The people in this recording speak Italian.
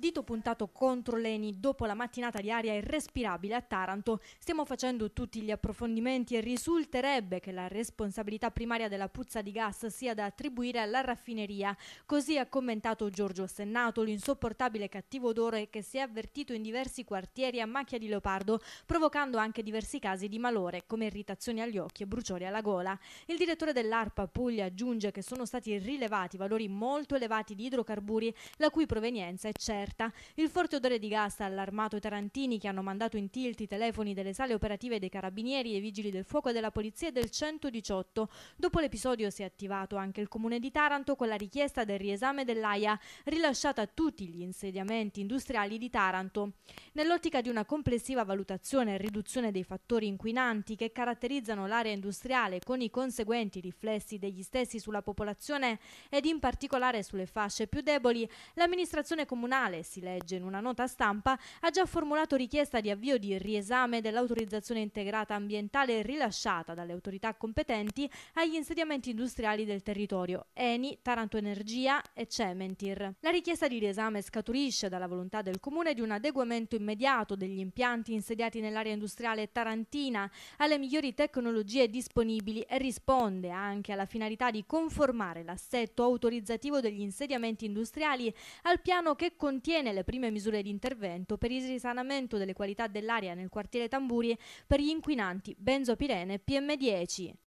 dito puntato contro Leni dopo la mattinata di aria irrespirabile a Taranto. Stiamo facendo tutti gli approfondimenti e risulterebbe che la responsabilità primaria della puzza di gas sia da attribuire alla raffineria. Così ha commentato Giorgio Sennato, l'insopportabile cattivo odore che si è avvertito in diversi quartieri a macchia di leopardo, provocando anche diversi casi di malore come irritazioni agli occhi e bruciori alla gola. Il direttore dell'ARPA Puglia aggiunge che sono stati rilevati valori molto elevati di idrocarburi la cui provenienza è certa scoperta. Il forte odore di gas ha allarmato i tarantini che hanno mandato in tilt i telefoni delle sale operative dei carabinieri e vigili del fuoco della polizia del 118. Dopo l'episodio si è attivato anche il comune di Taranto con la richiesta del riesame dell'AIA rilasciata a tutti gli insediamenti industriali di Taranto. Nell'ottica di una complessiva valutazione e riduzione dei fattori inquinanti che caratterizzano l'area industriale con i conseguenti riflessi degli stessi sulla popolazione ed in particolare sulle fasce più deboli, l'amministrazione comunale si legge in una nota stampa, ha già formulato richiesta di avvio di riesame dell'autorizzazione integrata ambientale rilasciata dalle autorità competenti agli insediamenti industriali del territorio Eni, Taranto Energia e Cementir. La richiesta di riesame scaturisce dalla volontà del Comune di un adeguamento immediato degli impianti insediati nell'area industriale tarantina alle migliori tecnologie disponibili e risponde anche alla finalità di conformare l'assetto autorizzativo degli insediamenti industriali al piano che contiene sostiene le prime misure di intervento per il risanamento delle qualità dell'aria nel quartiere Tamburi per gli inquinanti benzopirene PM10.